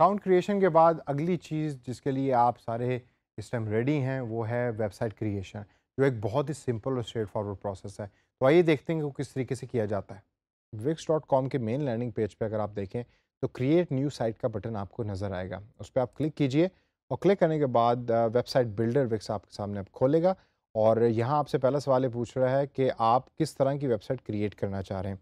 account creation के बाद अगली चीज़ जिसके लिए आप सारे इस टाइम रेडी हैं वो है वेबसाइट क्रिएशन जो एक बहुत ही सिंपल और स्ट्रेट फॉरवर्ड प्रोसेस है तो आइए देखते हैं कि वो किस तरीके से किया जाता है विक्स डॉट कॉम के मेन लैंडिंग पेज पर पे अगर आप देखें तो क्रिएट न्यू साइट का बटन आपको नज़र आएगा उस पर आप क्लिक कीजिए और क्लिक करने के बाद वेबसाइट बिल्डर विक्स आपके सामने आप खोलेगा और यहाँ आपसे पहला सवाल ये पूछ रहा है कि आप किस तरह की वेबसाइट क्रिएट करना चाह रहे हैं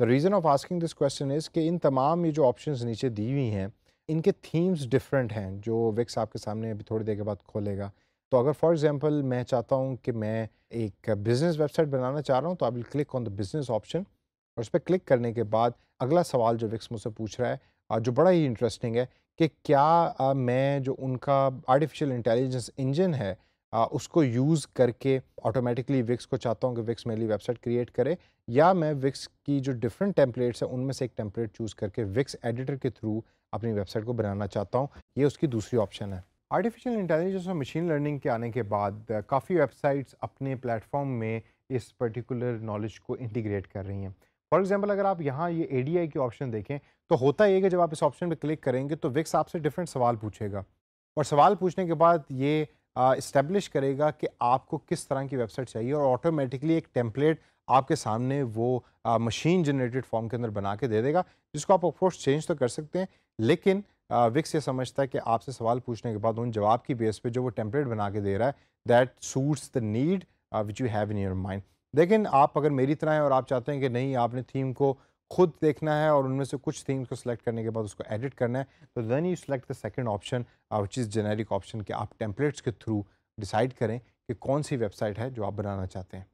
the reason of asking this question is कि इन तमाम ये जो ऑप्शन नीचे दी हुई हैं इनके थीम्स डिफरेंट हैं जो विक्स आपके सामने अभी थोड़ी देर के बाद खोलेगा तो अगर फॉर एग्जांपल मैं चाहता हूँ कि मैं एक बिज़नेस वेबसाइट बनाना चाह रहा हूँ तो I will click on the business option और उस पर क्लिक करने के बाद अगला सवाल जो विक्स मुझसे पूछ रहा है जो बड़ा ही इंटरेस्टिंग है कि क्या मैं जो उनका आर्टिफिशियल इंटेलिजेंस इंजन है आ, उसको यूज़ करके ऑटोमेटिकली विक्स को चाहता हूँ कि विक्स मेरे लिए वेबसाइट क्रिएट करे या मैं विक्स की जो डिफरेंट टेम्पलेट्स हैं उनमें से एक टेम्पलेट चूज़ करके विक्स एडिटर के थ्रू अपनी वेबसाइट को बनाना चाहता हूँ ये उसकी दूसरी ऑप्शन है आर्टिफिशियल इंटेलिजेंस और मशीन लर्निंग के आने के बाद काफ़ी वेबसाइट्स अपने प्लेटफॉर्म में इस पर्टिकुलर नॉलेज को इंटीग्रेट कर रही हैं फॉर एग्जाम्पल अगर आप यहाँ ये ए की ऑप्शन देखें तो होता ये कि जब आप इस ऑप्शन पर क्लिक करेंगे तो विक्स आपसे डिफरेंट सवाल पूछेगा और सवाल पूछने के बाद ये इस्टेब्लिश करेगा कि आपको किस तरह की वेबसाइट चाहिए और ऑटोमेटिकली एक टेम्पलेट आपके सामने वो मशीन जनरेटेड फॉर्म के अंदर बना के दे देगा जिसको आप ऑफकोर्स चेंज तो कर सकते हैं लेकिन विक्स ये समझता है कि आपसे सवाल पूछने के बाद उन जवाब की बेस पे जो वो टेम्पलेट बना के दे रहा है that suits the need which you have in your mind लेकिन आप अगर मेरी तरह हैं और आप चाहते हैं कि नहीं आपने थीम को खुद देखना है और उनमें से कुछ थीम्स को सिलेक्ट करने के बाद उसको एडिट करना है तो then you select the second option which is generic option कि आप टेम्पलेट्स के थ्रू डिसाइड करें कि कौन सी वेबसाइट है जो आप बनाना चाहते हैं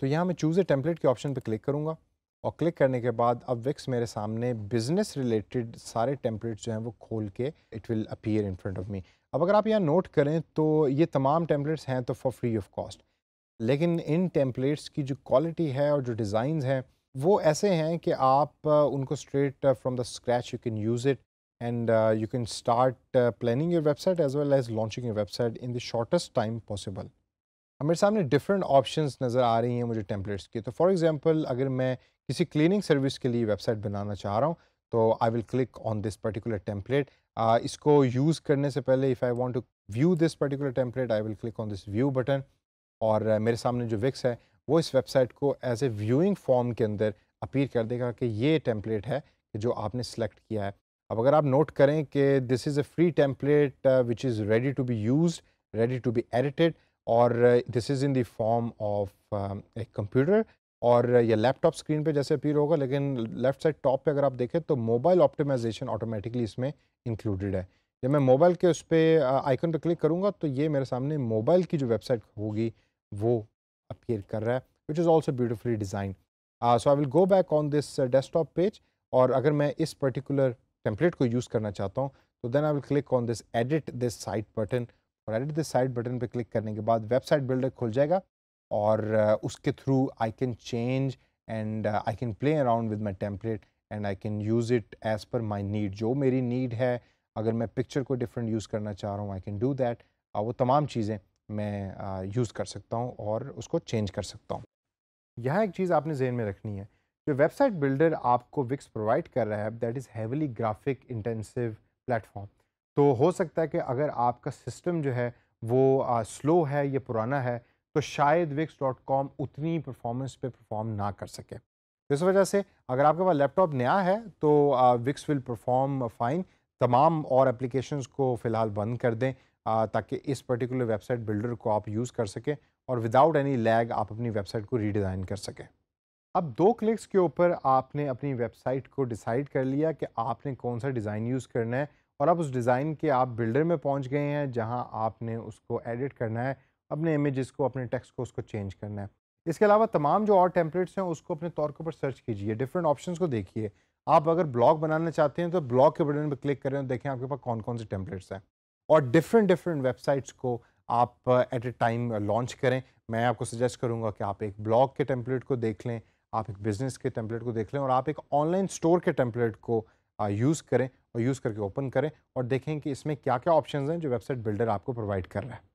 तो यहाँ मैं चूज़ ए टेम्पलेट के ऑप्शन पर क्लिक करूँगा और क्लिक करने के बाद अब विक्स मेरे सामने बिजनेस रिलेटेड सारे टेम्पलेट्स जो हैं वो खोल के it will appear in front of me अब अगर आप यहाँ नोट करें तो ये तमाम टेम्पलेट्स हैं तो फॉर फ्री ऑफ कॉस्ट लेकिन इन टेम्पलेट्स की जो क्वालिटी है और जो डिज़ाइन हैं वो ऐसे हैं कि आप उनको straight from the scratch you can use it and you can start planning your website as well as launching your website in the shortest time possible मेरे सामने डिफरेंट ऑप्शंस नज़र आ रही हैं मुझे टेम्पलेट्स की तो फॉर एग्जांपल अगर मैं किसी क्लीनिंग सर्विस के लिए वेबसाइट बनाना चाह रहा हूँ तो I will click on this particular template इसको यूज़ करने से पहले if I want to view this particular template I will click on this view button और मेरे सामने जो विक्स है वो इस वेबसाइट को एज ए व्यूइंग फॉर्म के अंदर अपील कर देगा कि ये टेम्पलेट है जो आपने सेलेक्ट किया है अब अगर आप नोट करें कि this is a free template which is ready to be use ready to be edited और this is in the form of a computer और यह लैपटॉप स्क्रीन पे जैसे अपीयर होगा लेकिन लेफ्ट साइड टॉप पे अगर आप देखें तो मोबाइल ऑप्टिमाइजेशन ऑटोमेटिकली इसमें इंक्लूडेड है जब मैं मोबाइल के उस पर आइकन पर क्लिक करूँगा तो ये मेरे सामने मोबाइल की जो वेबसाइट होगी वो अपियर कर रहा है which is also beautifully design so I will go back on this desktop page और अगर मैं इस पर्टिकुलर टेम्पलेट को यूज़ करना चाहता हूँ तो then I will click on this edit this site button और एडिट दिस साइट बटन पर क्लिक करने के बाद वेबसाइट बिल्डर खुल जाएगा और uh, उसके through I can change and I can play around with my template and I can use it as per my need जो मेरी नीड है अगर मैं पिक्चर को डिफरेंट यूज़ करना चाह रहा हूँ आई कैन डू दैट वो तमाम चीज़ें मैं यूज़ कर सकता हूँ और उसको चेंज कर सकता हूँ यह एक चीज़ आपने जहन में रखनी है जो वेबसाइट बिल्डर आपको विक्स प्रोवाइड कर रहा है that is heavily graphic intensive platform तो हो सकता है कि अगर आपका सिस्टम जो है वो आ, स्लो है या पुराना है तो शायद विक्स डॉट कॉम उतनी परफॉर्मेंस पे परफॉर्म ना कर सके इस वजह से अगर आपके पास लैपटॉप नया है तो विक्स विल परफॉर्म फाइन तमाम और एप्लीकेशंस को फ़िलहाल बंद कर दें ताकि इस पर्टिकुलर वेबसाइट बिल्डर को आप यूज़ कर सकें और विदाउट एनी लैग आप अपनी वेबसाइट को रीडिज़ाइन कर सकें अब दो क्लिक्स के ऊपर आपने अपनी वेबसाइट को डिसाइड कर लिया कि आपने कौन सा डिज़ाइन यूज़ करना है और अब उस डिज़ाइन के आप बिल्डर में पहुंच गए हैं जहां आपने उसको एडिट करना है अपने इमेजेस को अपने टेक्स्ट को उसको चेंज करना है इसके अलावा तमाम जो और टेम्पलेट्स हैं उसको अपने तौर के ऊपर सर्च कीजिए डिफरेंट ऑप्शन को देखिए आप अगर ब्लॉग बनाना चाहते हैं तो ब्लॉग के बटन पर क्लिक करें और देखें आपके पास कौन कौन से टेम्पलेट्स हैं और डिफरेंट डिफरेंट वेबसाइट्स को आप एट ए टाइम लॉन्च करें मैं आपको सजेस्ट करूँगा कि आप एक ब्लॉग के टेम्पलेट को देख लें आप एक बिज़नेस के टेम्पलेट को देख लें और आप एक ऑनलाइन स्टोर के टेम्पलेट को यूज़ uh, करें और यूज़ करके ओपन करें और देखें कि इसमें क्या क्या ऑप्शन हैं जो वेबसाइट बिल्डर आपको प्रोवाइड कर रहा है